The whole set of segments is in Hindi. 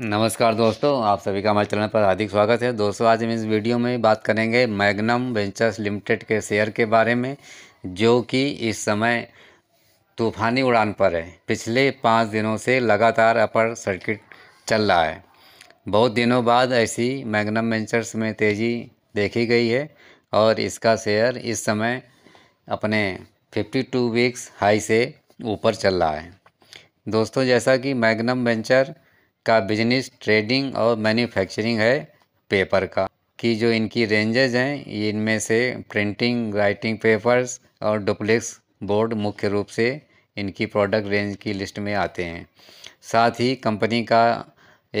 नमस्कार दोस्तों आप सभी का हमारे चैनल पर हार्दिक स्वागत है दोस्तों आज हम इस वीडियो में बात करेंगे मैग्नम वेंचर्स लिमिटेड के शेयर के बारे में जो कि इस समय तूफानी उड़ान पर है पिछले पाँच दिनों से लगातार अपर सर्किट चल रहा है बहुत दिनों बाद ऐसी मैग्नम वेंचर्स में तेज़ी देखी गई है और इसका शेयर इस समय अपने फिफ्टी वीक्स हाई से ऊपर चल रहा है दोस्तों जैसा कि मैग्नम वेंचर का बिजनेस ट्रेडिंग और मैन्युफैक्चरिंग है पेपर का कि जो इनकी रेंजेज हैं इनमें से प्रिंटिंग राइटिंग पेपर्स और डुप्लेक्स बोर्ड मुख्य रूप से इनकी प्रोडक्ट रेंज की लिस्ट में आते हैं साथ ही कंपनी का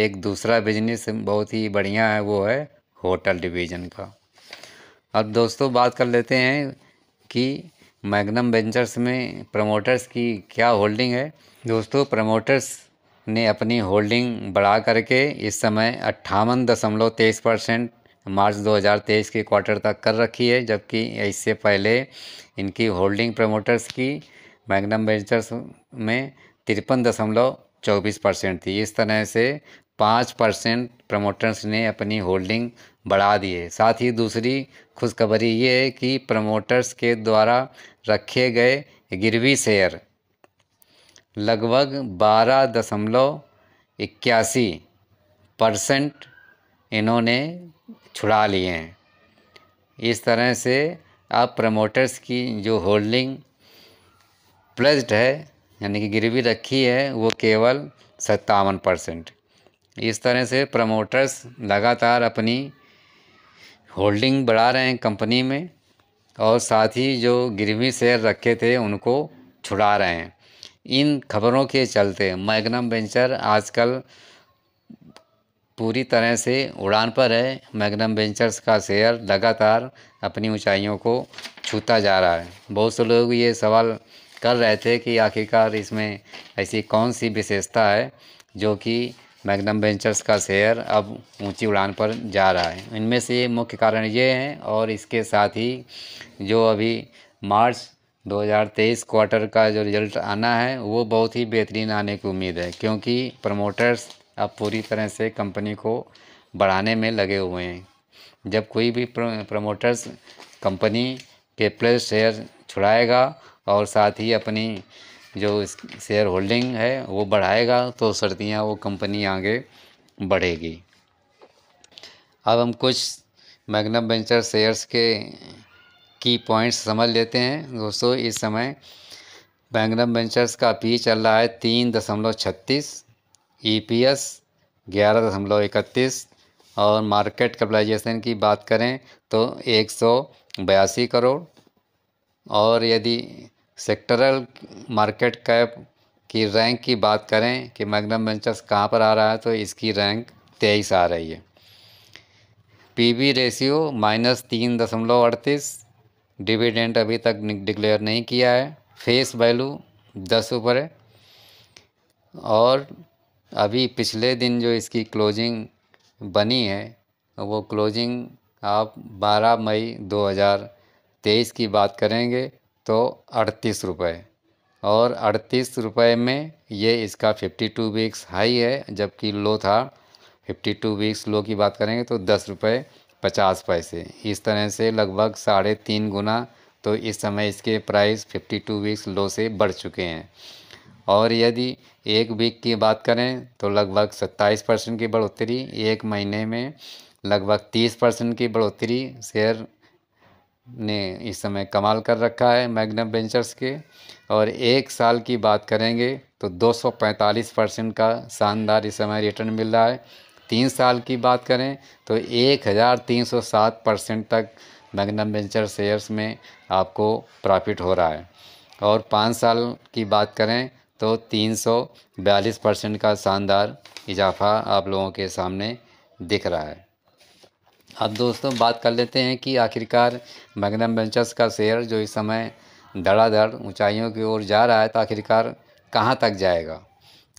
एक दूसरा बिजनेस बहुत ही बढ़िया है वो है होटल डिवीज़न का अब दोस्तों बात कर लेते हैं कि मैग्नम वेंचर्स में प्रमोटर्स की क्या होल्डिंग है दोस्तों प्रमोटर्स ने अपनी होल्डिंग बढ़ा करके इस समय अट्ठावन दशमलव तेईस परसेंट मार्च 2023 के क्वार्टर तक कर रखी है जबकि इससे पहले इनकी होल्डिंग प्रमोटर्स की मैग्नम वेंचर्स में तिरपन दशमलव चौबीस परसेंट थी इस तरह से पाँच परसेंट प्रमोटर्स ने अपनी होल्डिंग बढ़ा दी है साथ ही दूसरी खुशखबरी ये है कि प्रमोटर्स के द्वारा रखे गए गिरवी शेयर लगभग बारह दशमलव इक्यासी परसेंट इन्होंने छुड़ा लिए हैं इस तरह से आप प्रमोटर्स की जो होल्डिंग प्लस्ड है यानी कि गिरवी रखी है वो केवल सत्तावन परसेंट इस तरह से प्रमोटर्स लगातार अपनी होल्डिंग बढ़ा रहे हैं कंपनी में और साथ ही जो गिरवी शेयर रखे थे उनको छुड़ा रहे हैं इन खबरों के चलते मैगनम वेंचर आजकल पूरी तरह से उड़ान पर है मैगनम वेंचर्स का शेयर लगातार अपनी ऊंचाइयों को छूता जा रहा है बहुत से लोग ये सवाल कर रहे थे कि आखिरकार इसमें ऐसी कौन सी विशेषता है जो कि मैगनम वेंचर्स का शेयर अब ऊंची उड़ान पर जा रहा है इनमें से मुख्य कारण ये हैं और इसके साथ ही जो अभी मार्च 2023 क्वार्टर का जो रिज़ल्ट आना है वो बहुत ही बेहतरीन आने की उम्मीद है क्योंकि प्रमोटर्स अब पूरी तरह से कंपनी को बढ़ाने में लगे हुए हैं जब कोई भी प्रमोटर्स कंपनी के प्लस शेयर छुड़ाएगा और साथ ही अपनी जो शेयर होल्डिंग है वो बढ़ाएगा तो सर्दियाँ वो कंपनी आगे बढ़ेगी अब हम कुछ मैग्नम वेंचर शेयर्स के की पॉइंट्स समझ लेते हैं दोस्तों इस समय बैंगनम वेंचर्स का पी चल रहा है तीन दशमलव छत्तीस ई पी एस ग्यारह दशमलव इकतीस और मार्केट कैपिटलाइजेशन की बात करें तो एक सौ बयासी करोड़ और यदि सेक्टरल मार्केट कैप की रैंक की बात करें कि मैग्नम वेंचर्स कहाँ पर आ रहा है तो इसकी रैंक तेईस आ रही है पीबी रेशियो माइनस तीन दशमलव अड़तीस डिविडेंड अभी तक डिक्लेयर नहीं किया है फेस वैल्यू दस ऊपर है और अभी पिछले दिन जो इसकी क्लोजिंग बनी है वो क्लोजिंग आप 12 मई 2023 की बात करेंगे तो अड़तीस रुपये और अड़तीस रुपये में ये इसका 52 वीक्स हाई है जबकि लो था 52 वीक्स लो की बात करेंगे तो दस रुपये पचास पैसे इस तरह से लगभग साढ़े तीन गुना तो इस समय इसके price fifty two weeks low से बढ़ चुके हैं और यदि एक वीक की बात करें तो लगभग सत्ताईस परसेंट की बढ़ोतरी एक महीने में लगभग तीस परसेंट की बढ़ोतरी शेयर ने इस समय कमाल कर रखा है मैग्नम वेंचर्स के और एक साल की बात करेंगे तो दो सौ पैंतालीस परसेंट का शानदार इस समय रिटर्न मिल रहा है तीन साल की बात करें तो एक हज़ार तीन सौ सात परसेंट तक मैगनम वेंचर शेयर्स में आपको प्रॉफिट हो रहा है और पाँच साल की बात करें तो तीन सौ बयालीस परसेंट का शानदार इजाफा आप लोगों के सामने दिख रहा है अब दोस्तों बात कर लेते हैं कि आखिरकार मैगनम वेंचर्स का शेयर जो इस समय धड़ाधड़ ऊंचाइयों की ओर जा रहा है तो आखिरकार कहाँ तक जाएगा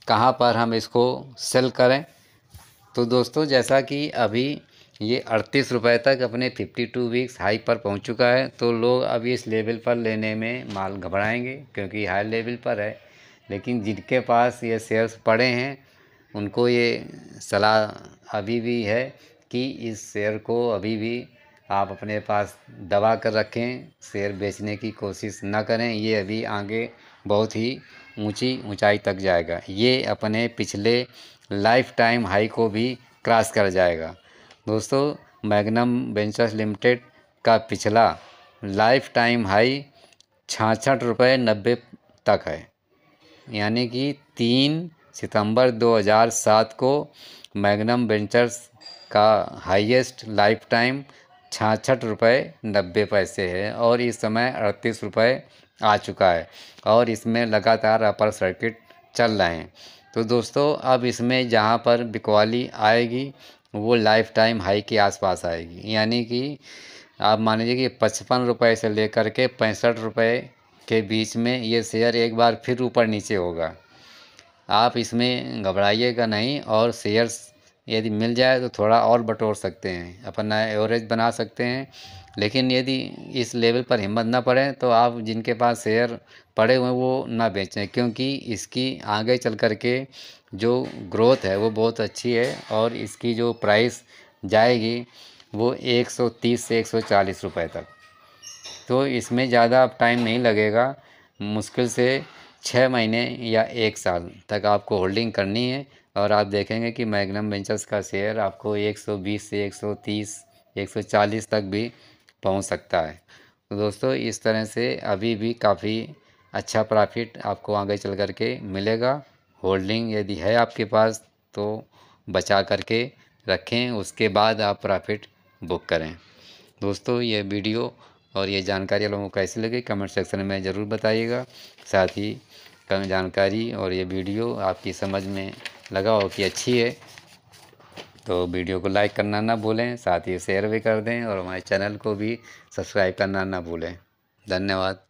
कहाँ पर हम इसको सेल करें तो दोस्तों जैसा कि अभी ये अड़तीस रुपये तक अपने फिफ्टी टू वीक्स हाई पर पहुंच चुका है तो लोग अब इस लेवल पर लेने में माल घबराएंगे क्योंकि हाई लेवल पर है लेकिन जिनके पास ये शेयर्स पड़े हैं उनको ये सलाह अभी भी है कि इस शेयर को अभी भी आप अपने पास दबा कर रखें शेयर बेचने की कोशिश ना करें ये अभी आगे बहुत ही ऊंची ऊंचाई तक जाएगा ये अपने पिछले लाइफ टाइम हाई को भी क्रॉस कर जाएगा दोस्तों मैग्नम वेंचर्स लिमिटेड का पिछला लाइफ टाइम हाई छाछठ रुपये नब्बे तक है यानी कि तीन सितंबर 2007 को मैग्नम वेंचर्स का हाईएस्ट लाइफ टाइम छाछठ रुपये नब्बे पैसे है और इस समय अड़तीस रुपये आ चुका है और इसमें लगातार अपर सर्किट चल रहे हैं तो दोस्तों अब इसमें जहाँ पर बिकवाली आएगी वो लाइफ टाइम हाई के आसपास आएगी यानी कि आप मान लीजिए कि पचपन रुपये से लेकर के पैंसठ रुपये के बीच में ये शेयर एक बार फिर ऊपर नीचे होगा आप इसमें घबराइएगा नहीं और शेयर्स यदि मिल जाए तो थोड़ा और बटोर सकते हैं अपन एवरेज बना सकते हैं लेकिन यदि इस लेवल पर हिम्मत ना पड़े तो आप जिनके पास शेयर पड़े हुए हैं वो ना बेचें क्योंकि इसकी आगे चल कर के जो ग्रोथ है वो बहुत अच्छी है और इसकी जो प्राइस जाएगी वो 130 से 140 रुपए तक तो इसमें ज़्यादा अब टाइम नहीं लगेगा मुश्किल से छः महीने या एक साल तक आपको होल्डिंग करनी है और आप देखेंगे कि मैग्नम वेंचर्स का शेयर आपको 120 से 130 140 तक भी पहुंच सकता है तो दोस्तों इस तरह से अभी भी काफ़ी अच्छा प्रॉफिट आपको आगे चल कर के मिलेगा होल्डिंग यदि है आपके पास तो बचा करके रखें उसके बाद आप प्रॉफिट बुक करें दोस्तों ये वीडियो और ये जानकारी आप लोगों को कैसी लगी कमेंट सेक्शन में ज़रूर बताइएगा साथ ही जानकारी और ये वीडियो आपकी समझ में लगा हो कि अच्छी है तो वीडियो को लाइक करना ना भूलें साथ ही शेयर भी कर दें और हमारे चैनल को भी सब्सक्राइब करना ना भूलें धन्यवाद